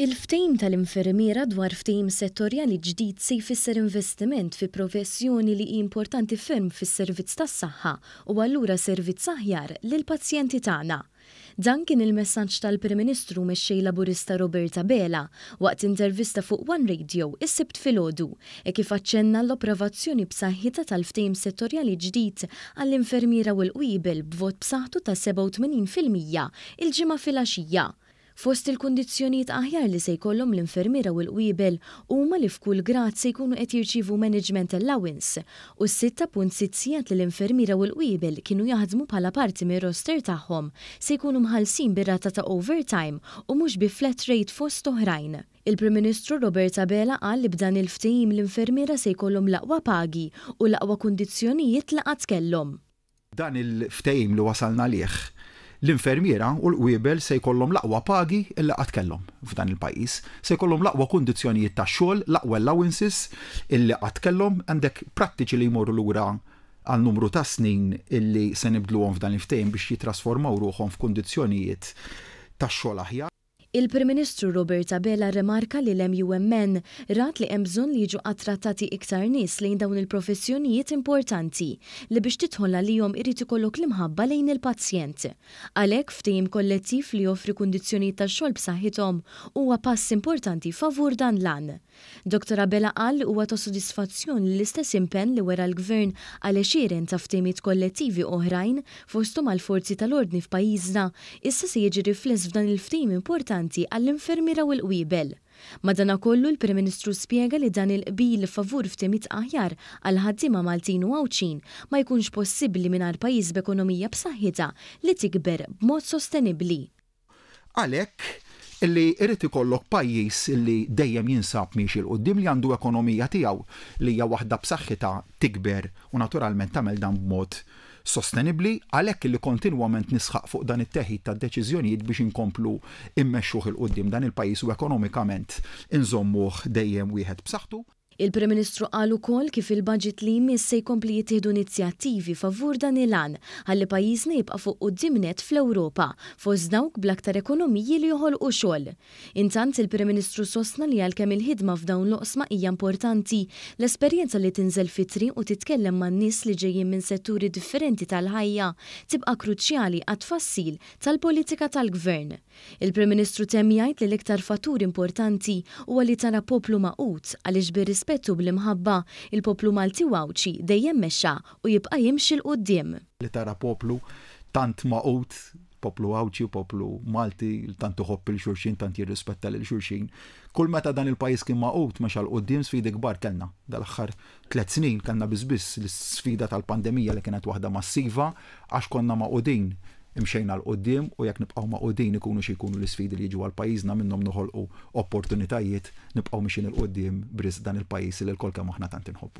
Il-ftejm tal-infermiera dwar ftejm settorjali ġdid se jfisser investiment fi professjoni li importanti ferm fis-servizz tas-saħħa u allura servizz aħjar lil pazjenti tagħna. Dan kien il-messaġġ tal-Prim Ministru mexxej Laburista Roberta Bela waqt intervista fuq One Radio is-sibt filgħodu e kif aċċenna l-approvazzjoni b'saħħitha tal ftejm settorjali ġdid għall-infermiera u l-qwiebel b'vot b'saħħtu ta' 87% il-ġimgħa filgħaxija. Fost il-kondizjoniet aħjar li se jkollhom l-infermiera u l-qwiebel huma li f'kull grad se jkunu qed jirċivu management allowance u s-6.6 li l-infermiera u l-qwiebel kienu jaħdmu bħala parti mir roster tagħhom se jkunu mħallsin birrata ta' overtime u mhux bi flat rate fost oħrajn. Il-Prim Ministru Robert Abela qal li b'dan il-ftehim l-infermiera se jkollhom l-aqwa pagi u l-aqwa kundizzjonijiet laqgħat kellhom. Dan il-ftehim li wasalna liħ L-infermiera u l-qwiebel se jkollhom l-aqwa pagi illi qatt kellhom f'dan il-pajjiż, se jkollhom l-aqwa kundizzjonijiet tax-xogħol, l-aqwa allowances illi qatt kellhom għandek prattiċi li jmorru lura għal numru ta' snin illi se nibdluhom f'dan il ftejn biex jitrasformaw ruhom f'kundizzjonijiet tax-xogħol aħjar. Il-Prim-Ministru Roberta Bella remarka li l-MUMN rat li hemm bżonn li jiġu attrattati iktar nies lejn dawn il-professjonijiet importanti li biex titħol għalihom irid ikollok l-imħabba lejn il-pazjent. Għalhekk ftehim kollettiv li joffri kundizzjonijiet tax-xogħol b'saħħithom huwa pass importanti favur dan lan. Doktora Abela qal huwa ta' sodisfazzjon l-istess impenn li wera l-gvern għal xirin ta' ftejmit kollettivi oħrajn fostum għal forzi tal-ordni f'pajjiżna issa se jiġi rifless f'dan il ftejm importanti importanti għall-infermira u l-qwibel. Madana kollu l-Prim Ministru spiega li dan il l favur f'timit aħjar għal ħaddiema Maltin u Awċin ma jkunx possibbli mingħajr pajjiż b'ekonomija b'saħħitha li tikber b'mod sostenibbli. Għalhekk illi irrid ikollok pajjiż illi dejjem jinsab miex il qoddim li għandu ekonomija tiegħu li hija waħda b'saħħitha tikber u naturalment tagħmel dan b'mod sostenibli għalhekk li kontinwament nisħaq fuq dan it-teħid ta' deċiżjonijiet biex inkomplu immexxuh il-qudiem dan il-pajjiż u ekonomikament inżommuh dejjem wieħed b'saħħtu. Il-Prim Ministru qal ukoll kif il-budget li jmiss se jkompli jittieħdu inizjattivi favur dan il għan għalli pajjiżna jibqa' fuq qudiemnet fl-Ewropa fost dawk bl-aktar ekonomiji li joħolqu xogħol. Intant il-Prim Ministru sostna li għalkemm il-ħidma f'dawn l-oqsma hija importanti l-esperjenza li tinżel fitri u titkellem man nies li ġejjin minn setturi differenti tal-ħajja tibqa' kruċjali għat-tfassil tal-politika tal-gvern. Il-Prim Ministru temjajt li l-iktar fatur importanti huwa li tara poplu maqut għaliex bir rispettu bl-imħabba. Il-poplu Malti wawċi dejjem mexxa u jibqa' jimxi l qoddim Li tara poplu tant maqut poplu Wawċi u poplu Malti, tant uħobb il-xurxin, tant jirrispetta l-xurxin. Kull meta dan il-pajis kien maqut, ma l qoddim sfidi kbar kellna. Dal-axħar tlet snin kellna bizbiss l-sfida tal-pandemija li kienet waħda massiva, għax konna maqudin imxejna l-qoddim u jekk nibqgħu ma' qoddim ikunu xi jkunu l-isfidi li l-pajizna pajjiżna minnhom noħolqu opportunitajiet nibqgħu mixin il-qoddim briż dan il pajiz li l-kol kemm aħna tant